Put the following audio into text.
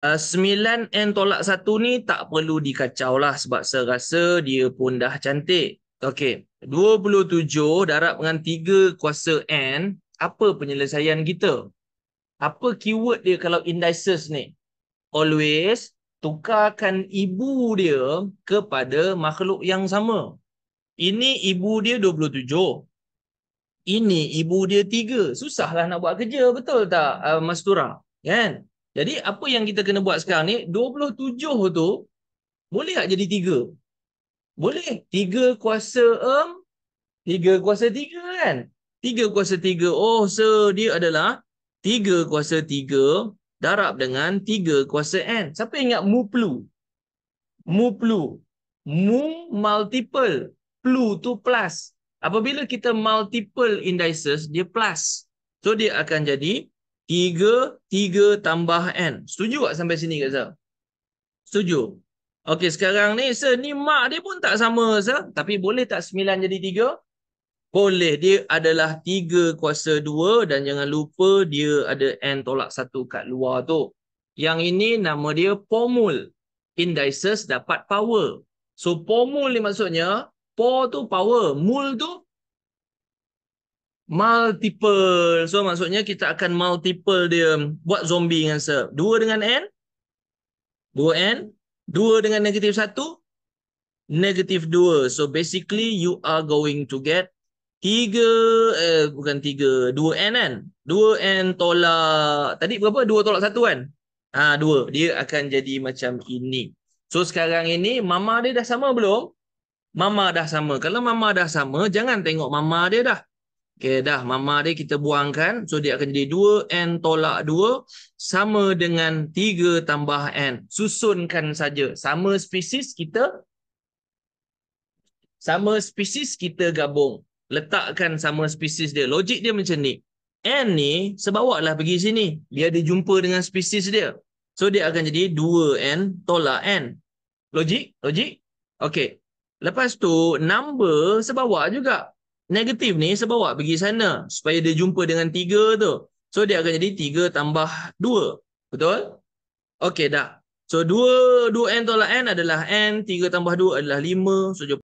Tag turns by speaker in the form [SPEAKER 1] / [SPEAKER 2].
[SPEAKER 1] 9 ah, N tolak satu ni tak perlu dikacau lah sebab saya rasa dia pun dah cantik. Okey, dua puluh tujuh darab dengan tiga kuasa N, apa penyelesaian kita? Apa keyword dia kalau indices ni? Always tukarkan ibu dia kepada makhluk yang sama. Ini ibu dia dua puluh tujuh. Ini ibu dia tiga. Susahlah nak buat kerja, betul tak uh, Mas Tura? Kan? Yeah? Jadi apa yang kita kena buat sekarang ni 27 tu boleh tak jadi 3? Boleh. 3 kuasa um 3 kuasa 3 kan? 3 kuasa 3. Oh, so dia adalah 3 kuasa 3 darab dengan 3 kuasa n. Siapa ingat mu plu? Mu plu. Mu multiple. Plu tu plus. Apabila kita multiple indices, dia plus. So dia akan jadi Tiga tiga tambah N. Setuju tak sampai sini Kak Zal? Setuju? Okey sekarang ni Sir, ni mak dia pun tak sama Sir. Tapi boleh tak sembilan jadi tiga? Boleh. Dia adalah tiga kuasa dua dan jangan lupa dia ada N tolak satu kat luar tu. Yang ini nama dia formul. Indices dapat power. So formul ni maksudnya, power tu power, mul tu multiple so maksudnya kita akan multiple dia buat zombie dengan serb dua dengan n dua n dua dengan negatif satu negatif dua so basically you are going to get tiga eh bukan tiga dua n kan dua n tolak tadi berapa dua tolak satu kan ah ha, dua dia akan jadi macam ini so sekarang ini mama dia dah sama belum mama dah sama kalau mama dah sama jangan tengok mama dia dah Okay, dah mama dia kita buangkan so dia akan jadi 2n tolak 2 sama dengan 3 tambah n. Susunkan saja sama species kita sama species kita gabung. Letakkan sama species dia. Logik dia macam ni. N ni sebawalah pergi sini biar dia jumpa dengan species dia. So dia akan jadi 2n tolak n. Logik? Logik? okay Lepas tu number sebawa juga negatif ni saya bawa pergi sana supaya dia jumpa dengan tiga tu. So dia akan jadi tiga tambah dua Betul? Okey dah. So dua dua n tolak N adalah N, tiga tambah dua adalah lima So